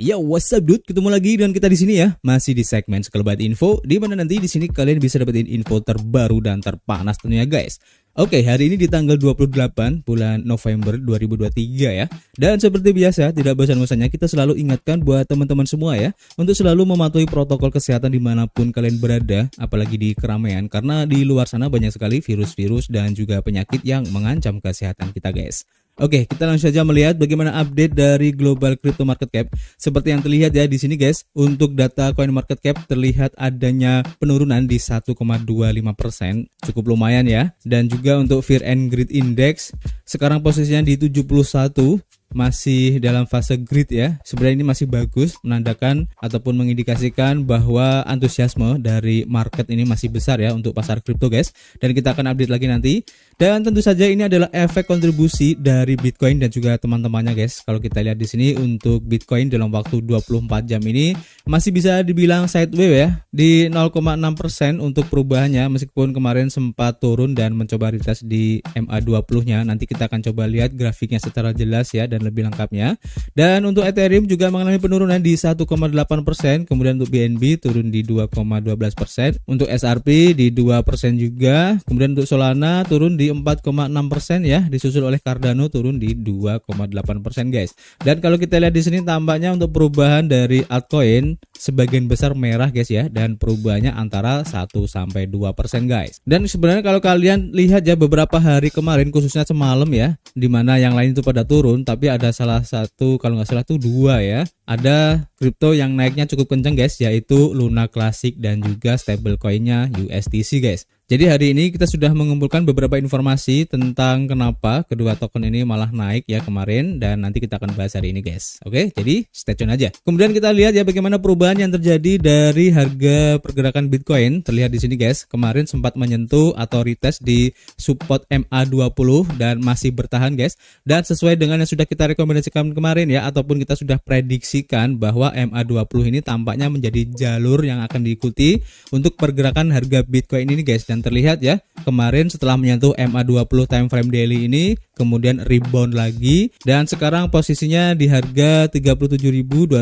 Ya what's up dude? Ketemu lagi dengan kita di sini ya, masih di segmen sekelebat info di mana nanti di sini kalian bisa dapetin info terbaru dan terpanas tentunya guys. Oke, hari ini di tanggal 28 bulan November 2023 ya. Dan seperti biasa, tidak bosan-bosannya kita selalu ingatkan buat teman-teman semua ya untuk selalu mematuhi protokol kesehatan dimanapun kalian berada, apalagi di keramaian karena di luar sana banyak sekali virus-virus dan juga penyakit yang mengancam kesehatan kita guys. Oke, kita langsung saja melihat bagaimana update dari global crypto market cap. Seperti yang terlihat ya di sini guys, untuk data coin market cap terlihat adanya penurunan di 1,25%, cukup lumayan ya. Dan juga untuk fear and greed index sekarang posisinya di 71 masih dalam fase grid ya. Sebenarnya ini masih bagus menandakan ataupun mengindikasikan bahwa antusiasme dari market ini masih besar ya untuk pasar crypto, guys. Dan kita akan update lagi nanti dan tentu saja ini adalah efek kontribusi dari Bitcoin dan juga teman-temannya guys. Kalau kita lihat di sini untuk Bitcoin dalam waktu 24 jam ini masih bisa dibilang sideways ya di 0,6% untuk perubahannya meskipun kemarin sempat turun dan mencoba retest di MA20-nya. Nanti kita akan coba lihat grafiknya secara jelas ya dan lebih lengkapnya. Dan untuk Ethereum juga mengalami penurunan di 1,8%, kemudian untuk BNB turun di 2,12%, untuk SRP di 2% juga, kemudian untuk Solana turun di 4,6 persen ya, disusul oleh Cardano turun di 2,8 persen guys. Dan kalau kita lihat di sini tampaknya untuk perubahan dari altcoin sebagian besar merah guys ya, dan perubahannya antara 1 sampai 2 persen guys. Dan sebenarnya kalau kalian lihat ya beberapa hari kemarin khususnya semalam ya, dimana yang lain itu pada turun, tapi ada salah satu kalau nggak salah tuh dua ya, ada kripto yang naiknya cukup kenceng guys yaitu Luna Classic dan juga stablecoinnya USDC guys. Jadi hari ini kita sudah mengumpulkan beberapa informasi tentang kenapa kedua token ini malah naik ya kemarin dan nanti kita akan bahas hari ini guys. Oke, jadi stay tune aja. Kemudian kita lihat ya bagaimana perubahan yang terjadi dari harga pergerakan Bitcoin. Terlihat di sini guys, kemarin sempat menyentuh atau retest di support MA20 dan masih bertahan guys. Dan sesuai dengan yang sudah kita rekomendasikan kemarin ya ataupun kita sudah prediksikan bahwa MA20 ini tampaknya menjadi jalur yang akan diikuti untuk pergerakan harga Bitcoin ini guys dan terlihat ya kemarin setelah menyentuh MA20 time frame daily ini kemudian rebound lagi dan sekarang posisinya di harga 37.231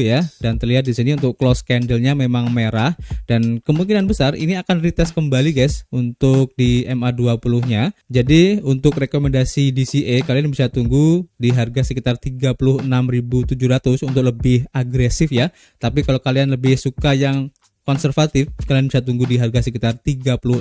ya dan terlihat di sini untuk close candlenya memang merah dan kemungkinan besar ini akan retest kembali guys untuk di MA20 nya jadi untuk rekomendasi DCA e, kalian bisa tunggu di harga sekitar 36.700 untuk lebih agresif ya. Tapi kalau kalian lebih suka yang konservatif, kalian bisa tunggu di harga sekitar 36.000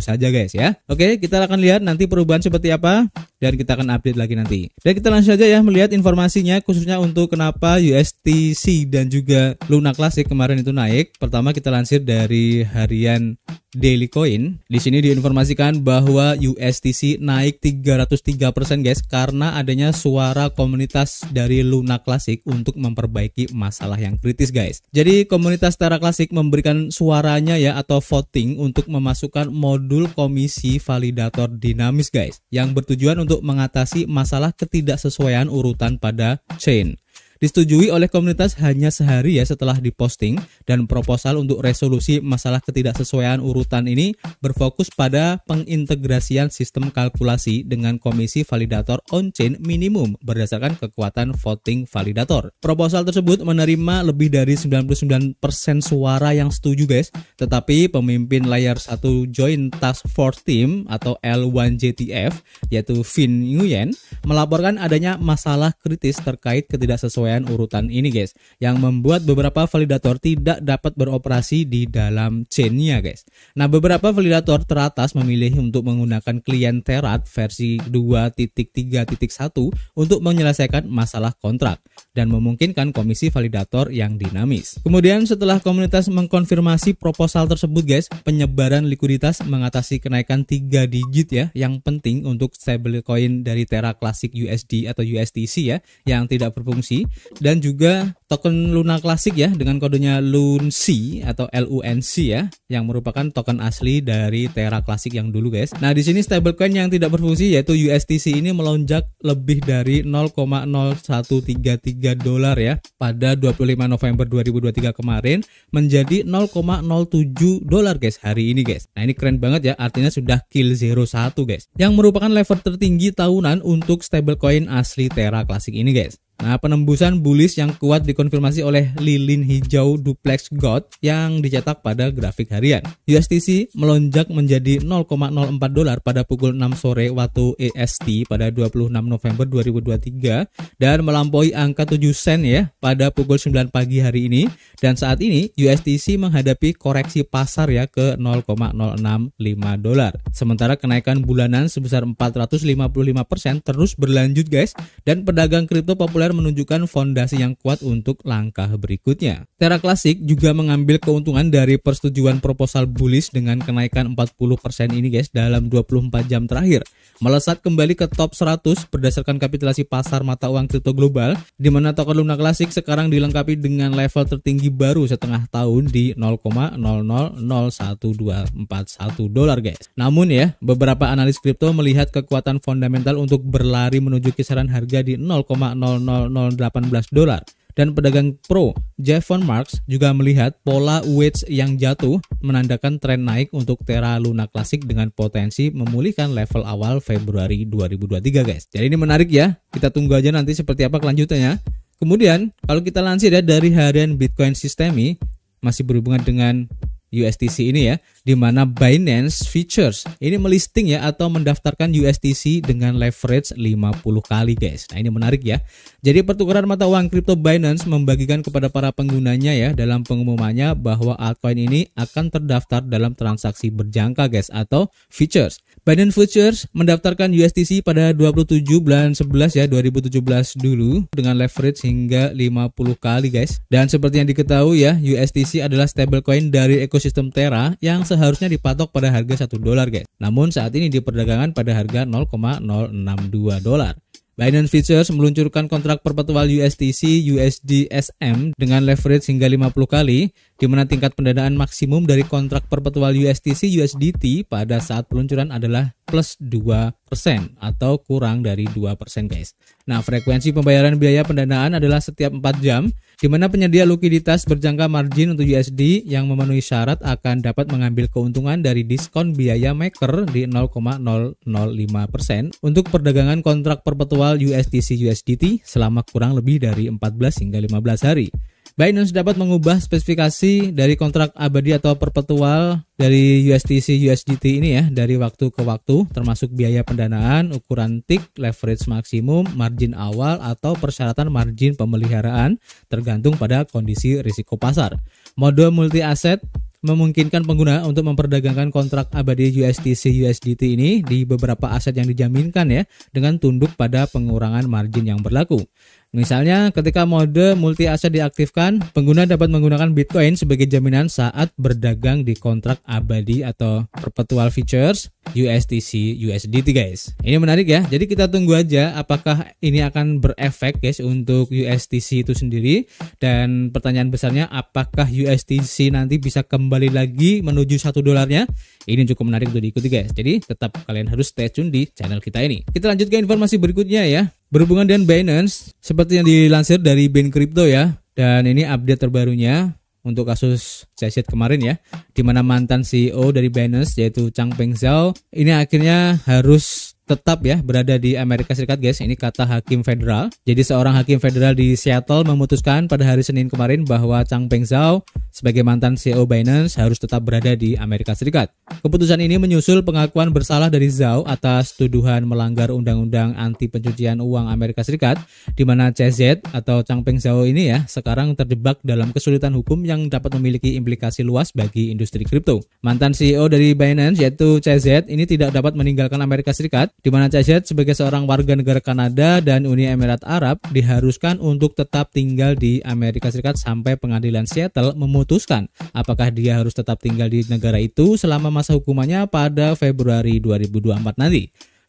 saja guys ya. Oke, kita akan lihat nanti perubahan seperti apa dan kita akan update lagi nanti. Dan kita langsung saja ya melihat informasinya khususnya untuk kenapa USTC dan juga Luna Classic kemarin itu naik. Pertama kita lansir dari harian Daily Coin. Di sini diinformasikan bahwa USTC naik 303% guys karena adanya suara komunitas dari Luna Classic untuk memperbaiki masalah yang kritis guys. Jadi komunitas Terra Classic memberikan suaranya ya atau voting untuk memasukkan modul komisi validator dinamis guys yang bertujuan untuk mengatasi masalah ketidaksesuaian urutan pada chain. Disetujui oleh komunitas hanya sehari ya setelah diposting dan proposal untuk resolusi masalah ketidaksesuaian urutan ini berfokus pada pengintegrasian sistem kalkulasi dengan komisi validator on-chain minimum berdasarkan kekuatan voting validator. Proposal tersebut menerima lebih dari 99% suara yang setuju guys, tetapi pemimpin layar satu Joint Task Force Team atau L1JTF yaitu Vin Nguyen melaporkan adanya masalah kritis terkait ketidaksesuaian urutan ini guys yang membuat beberapa validator tidak dapat beroperasi di dalam chainnya guys nah beberapa validator teratas memilih untuk menggunakan klien Terat versi 2.3.1 untuk menyelesaikan masalah kontrak dan memungkinkan komisi validator yang dinamis kemudian setelah komunitas mengkonfirmasi proposal tersebut guys penyebaran likuiditas mengatasi kenaikan 3 digit ya yang penting untuk stablecoin dari Terra Classic USD atau USDC ya yang tidak berfungsi dan juga token Luna klasik ya dengan kodenya LUNC atau LUNC ya yang merupakan token asli dari Terra klasik yang dulu guys. Nah, di sini stablecoin yang tidak berfungsi yaitu USDC ini melonjak lebih dari 0,0133 dolar ya pada 25 November 2023 kemarin menjadi 0,07 dolar guys hari ini guys. Nah, ini keren banget ya artinya sudah kill zero 01 guys yang merupakan level tertinggi tahunan untuk stablecoin asli Terra klasik ini guys. Nah, penembusan bullish yang kuat di dikonfirmasi oleh lilin hijau duplex gold yang dicetak pada grafik harian. USDC melonjak menjadi 0,04 dolar pada pukul 6 sore waktu EST pada 26 November 2023 dan melampaui angka 7 sen ya pada pukul 9 pagi hari ini dan saat ini USDC menghadapi koreksi pasar ya ke 0,065 dolar. Sementara kenaikan bulanan sebesar 455% terus berlanjut guys dan pedagang kripto populer menunjukkan fondasi yang kuat untuk untuk langkah berikutnya. Terra Classic juga mengambil keuntungan dari persetujuan proposal bullish dengan kenaikan 40% ini guys dalam 24 jam terakhir. Melesat kembali ke top 100 berdasarkan kapitalisasi pasar mata uang kripto global di mana token Luna Classic sekarang dilengkapi dengan level tertinggi baru setengah tahun di $0.0001241, dolar guys. Namun ya, beberapa analis kripto melihat kekuatan fundamental untuk berlari menuju kisaran harga di 0,00018 dolar. Dan pedagang pro Jevon Marks juga melihat pola wedge yang jatuh menandakan tren naik untuk Terra Luna Classic dengan potensi memulihkan level awal Februari 2023 guys. Jadi ini menarik ya, kita tunggu aja nanti seperti apa kelanjutannya. Kemudian kalau kita lansir ya dari harian Bitcoin Systemi masih berhubungan dengan USTC ini ya, di mana Binance Futures ini melisting ya atau mendaftarkan USTC dengan leverage 50 kali guys. Nah, ini menarik ya. Jadi pertukaran mata uang kripto Binance membagikan kepada para penggunanya ya dalam pengumumannya bahwa altcoin ini akan terdaftar dalam transaksi berjangka guys atau futures. Binance Futures mendaftarkan USTC pada 27 bulan 11 ya 2017 dulu dengan leverage hingga 50 kali guys. Dan seperti yang diketahui ya, USTC adalah stablecoin dari ekosistem ekosistem Terra yang seharusnya dipatok pada harga 1 dolar guys. Namun saat ini diperdagangkan pada harga 0,062 dolar. Binance Futures meluncurkan kontrak perpetual USTC USDSM dengan leverage hingga 50 kali, di mana tingkat pendanaan maksimum dari kontrak perpetual USTC USDT pada saat peluncuran adalah plus 2% atau kurang dari 2% guys. Nah, frekuensi pembayaran biaya pendanaan adalah setiap 4 jam di mana penyedia likuiditas berjangka margin untuk USD yang memenuhi syarat akan dapat mengambil keuntungan dari diskon biaya maker di 0,005% untuk perdagangan kontrak perpetual USDC USDT selama kurang lebih dari 14 hingga 15 hari. Binance dapat mengubah spesifikasi dari kontrak abadi atau perpetual dari USDC USDT ini ya dari waktu ke waktu termasuk biaya pendanaan, ukuran tick, leverage maksimum, margin awal atau persyaratan margin pemeliharaan tergantung pada kondisi risiko pasar. Mode multi aset memungkinkan pengguna untuk memperdagangkan kontrak abadi USDC USDT ini di beberapa aset yang dijaminkan ya dengan tunduk pada pengurangan margin yang berlaku. Misalnya, ketika mode multi aset diaktifkan, pengguna dapat menggunakan Bitcoin sebagai jaminan saat berdagang di kontrak abadi atau perpetual futures USDC USDT guys. Ini menarik ya. Jadi kita tunggu aja apakah ini akan berefek guys untuk USDC itu sendiri dan pertanyaan besarnya apakah USDC nanti bisa kembali lagi menuju satu dolarnya? Ini cukup menarik untuk diikuti guys. Jadi tetap kalian harus stay tune di channel kita ini. Kita lanjut ke informasi berikutnya ya. Berhubungan dengan Binance, seperti yang dilansir dari Bin Crypto ya, dan ini update terbarunya untuk kasus Cacit kemarin ya, di mana mantan CEO dari Binance yaitu Chang Peng Zhao ini akhirnya harus tetap ya berada di Amerika Serikat guys. Ini kata hakim federal. Jadi seorang hakim federal di Seattle memutuskan pada hari Senin kemarin bahwa Chang Peng Zhao sebagai mantan CEO Binance harus tetap berada di Amerika Serikat. Keputusan ini menyusul pengakuan bersalah dari Zhao atas tuduhan melanggar undang-undang anti pencucian uang Amerika Serikat di mana CZ atau Chang Peng Zhao ini ya sekarang terjebak dalam kesulitan hukum yang dapat memiliki implikasi luas bagi industri kripto. Mantan CEO dari Binance yaitu CZ ini tidak dapat meninggalkan Amerika Serikat di mana Chazette sebagai seorang warga negara Kanada dan Uni Emirat Arab diharuskan untuk tetap tinggal di Amerika Serikat sampai pengadilan Seattle memutuskan apakah dia harus tetap tinggal di negara itu selama masa hukumannya pada Februari 2024 nanti.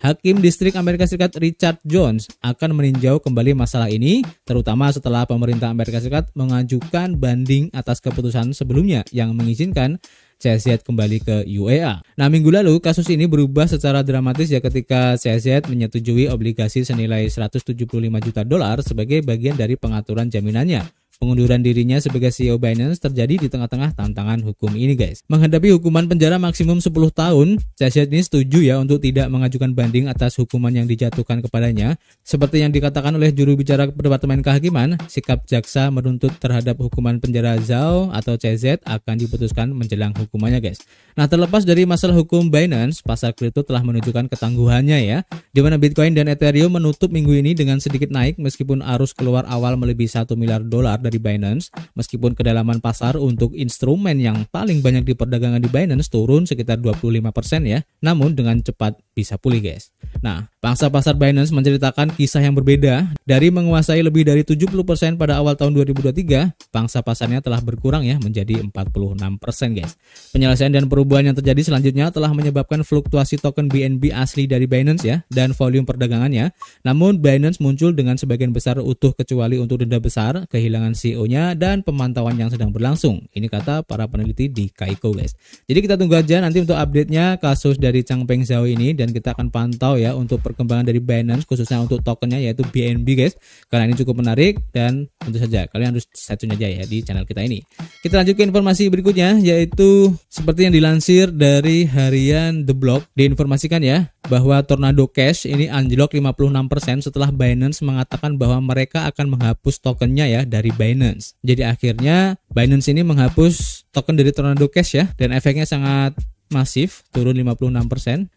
Hakim Distrik Amerika Serikat Richard Jones akan meninjau kembali masalah ini, terutama setelah pemerintah Amerika Serikat mengajukan banding atas keputusan sebelumnya yang mengizinkan CZ kembali ke UEA. E nah, minggu lalu kasus ini berubah secara dramatis ya ketika CZ menyetujui obligasi senilai 175 juta dolar sebagai bagian dari pengaturan jaminannya. Pengunduran dirinya sebagai CEO Binance terjadi di tengah-tengah tantangan hukum ini guys. Menghadapi hukuman penjara maksimum 10 tahun, CZ ini setuju ya untuk tidak mengajukan banding atas hukuman yang dijatuhkan kepadanya. Seperti yang dikatakan oleh juru bicara Departemen Kehakiman, sikap jaksa menuntut terhadap hukuman penjara Zhao atau CZ akan diputuskan menjelang hukumannya guys. Nah terlepas dari masalah hukum Binance, pasar kripto telah menunjukkan ketangguhannya ya, di mana Bitcoin dan Ethereum menutup minggu ini dengan sedikit naik meskipun arus keluar awal melebihi 1 miliar dolar dari Binance, meskipun kedalaman pasar untuk instrumen yang paling banyak diperdagangkan di Binance turun sekitar 25% ya, namun dengan cepat bisa pulih guys. Nah, pangsa pasar Binance menceritakan kisah yang berbeda. Dari menguasai lebih dari 70% pada awal tahun 2023, pangsa pasarnya telah berkurang ya menjadi 46% guys. Penyelesaian dan perubahan yang terjadi selanjutnya telah menyebabkan fluktuasi token BNB asli dari Binance ya dan volume perdagangannya. Namun Binance muncul dengan sebagian besar utuh kecuali untuk denda besar, kehilangan CEO-nya dan pemantauan yang sedang berlangsung. Ini kata para peneliti di Kaiko guys. Jadi kita tunggu aja nanti untuk update-nya kasus dari Changpeng Zhao ini dan kita akan pantau ya untuk perkembangan dari Binance khususnya untuk tokennya yaitu BNB guys. Karena ini cukup menarik dan tentu saja kalian harus stay aja ya di channel kita ini. Kita lanjut ke informasi berikutnya yaitu seperti yang dilansir dari harian The Block diinformasikan ya bahwa Tornado Cash ini anjlok 56% setelah Binance mengatakan bahwa mereka akan menghapus tokennya ya dari Binance Binance. Jadi akhirnya Binance ini menghapus token dari Tornado Cash ya dan efeknya sangat masif turun 56%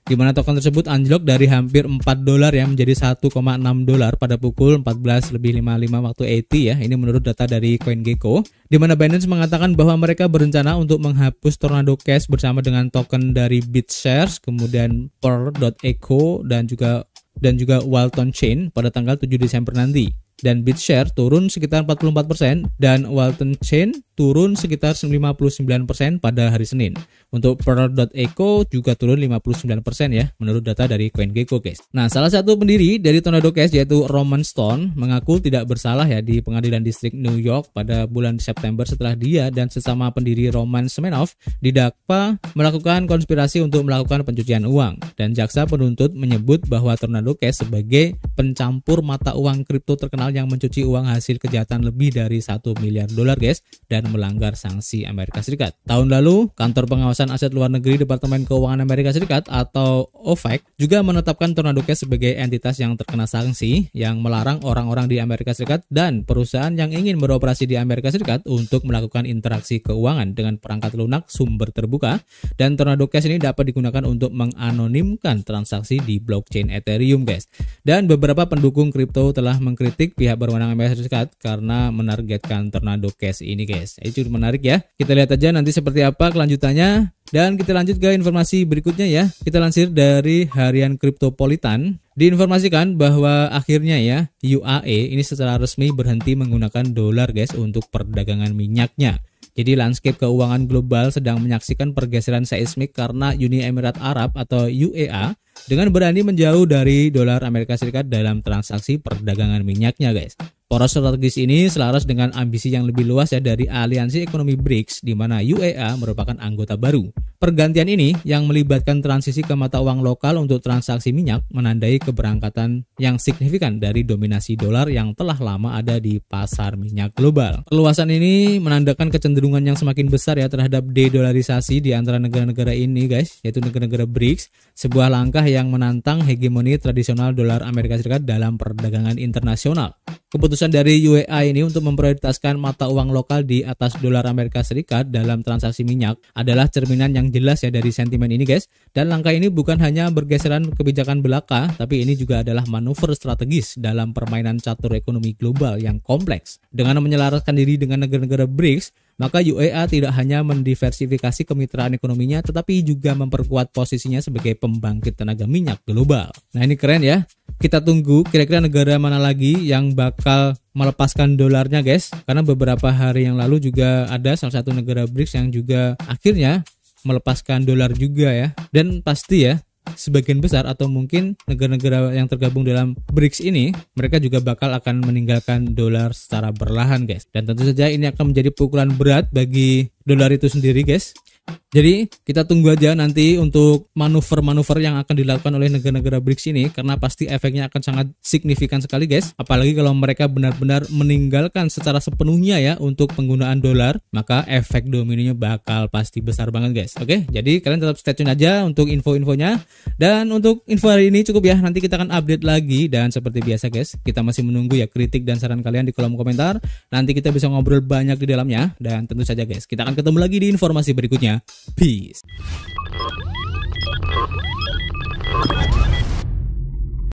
di mana token tersebut anjlok dari hampir 4 dolar ya menjadi 1,6 dolar pada pukul 14 lebih 55 waktu AT ya ini menurut data dari CoinGecko di mana Binance mengatakan bahwa mereka berencana untuk menghapus Tornado Cash bersama dengan token dari BitShares kemudian Pearl.echo dan juga dan juga Walton Chain pada tanggal 7 Desember nanti dan BitShare turun sekitar 44% dan Walton Chain turun sekitar 59% pada hari Senin. Untuk Pearl.eco juga turun 59% ya menurut data dari CoinGecko guys. Nah, salah satu pendiri dari Tornado Cash yaitu Roman Stone mengaku tidak bersalah ya di pengadilan distrik New York pada bulan September setelah dia dan sesama pendiri Roman Semenov didakwa melakukan konspirasi untuk melakukan pencucian uang dan jaksa penuntut menyebut bahwa Tornado Cash sebagai pencampur mata uang kripto terkenal yang mencuci uang hasil kejahatan lebih dari 1 miliar dolar guys dan melanggar sanksi Amerika Serikat. Tahun lalu, Kantor Pengawasan Aset Luar Negeri Departemen Keuangan Amerika Serikat atau OFAC e juga menetapkan Tornado Cash sebagai entitas yang terkena sanksi yang melarang orang-orang di Amerika Serikat dan perusahaan yang ingin beroperasi di Amerika Serikat untuk melakukan interaksi keuangan dengan perangkat lunak sumber terbuka dan Tornado Cash ini dapat digunakan untuk menganonimkan transaksi di blockchain Ethereum, guys. Dan beberapa pendukung kripto telah mengkritik pihak berwenang Amerika Serikat karena menargetkan Tornado Cash ini, guys. Ini cukup menarik ya. Kita lihat aja nanti seperti apa kelanjutannya. Dan kita lanjut ke informasi berikutnya ya. Kita lansir dari harian Kriptopolitan. Diinformasikan bahwa akhirnya ya UAE ini secara resmi berhenti menggunakan dolar guys untuk perdagangan minyaknya. Jadi landscape keuangan global sedang menyaksikan pergeseran seismik karena Uni Emirat Arab atau UEA e dengan berani menjauh dari dolar Amerika Serikat dalam transaksi perdagangan minyaknya guys. Poros strategis ini selaras dengan ambisi yang lebih luas ya dari aliansi ekonomi BRICS di mana UEA merupakan anggota baru. Pergantian ini yang melibatkan transisi ke mata uang lokal untuk transaksi minyak menandai keberangkatan yang signifikan dari dominasi dolar yang telah lama ada di pasar minyak global. Perluasan ini menandakan kecenderungan yang semakin besar ya terhadap dedolarisasi di antara negara-negara ini guys, yaitu negara-negara BRICS, sebuah langkah yang menantang hegemoni tradisional dolar Amerika Serikat dalam perdagangan internasional. Keputusan Keputusan dari UEA ini untuk memprioritaskan mata uang lokal di atas dolar Amerika Serikat dalam transaksi minyak adalah cerminan yang jelas ya dari sentimen ini guys. Dan langkah ini bukan hanya bergeseran kebijakan belaka, tapi ini juga adalah manuver strategis dalam permainan catur ekonomi global yang kompleks. Dengan menyelaraskan diri dengan negara-negara BRICS, maka UEA tidak hanya mendiversifikasi kemitraan ekonominya tetapi juga memperkuat posisinya sebagai pembangkit tenaga minyak global. Nah, ini keren ya. Kita tunggu kira-kira negara mana lagi yang bakal melepaskan dolarnya, guys. Karena beberapa hari yang lalu juga ada salah satu negara BRICS yang juga akhirnya melepaskan dolar juga ya. Dan pasti ya, sebagian besar atau mungkin negara-negara yang tergabung dalam BRICS ini mereka juga bakal akan meninggalkan dolar secara berlahan guys dan tentu saja ini akan menjadi pukulan berat bagi dolar itu sendiri guys jadi kita tunggu aja nanti untuk manuver-manuver yang akan dilakukan oleh negara-negara BRICS ini karena pasti efeknya akan sangat signifikan sekali guys. Apalagi kalau mereka benar-benar meninggalkan secara sepenuhnya ya untuk penggunaan dolar, maka efek dominonya bakal pasti besar banget guys. Oke, jadi kalian tetap stay tune aja untuk info-infonya dan untuk info hari ini cukup ya. Nanti kita akan update lagi dan seperti biasa guys, kita masih menunggu ya kritik dan saran kalian di kolom komentar. Nanti kita bisa ngobrol banyak di dalamnya dan tentu saja guys, kita akan ketemu lagi di informasi berikutnya. Peace.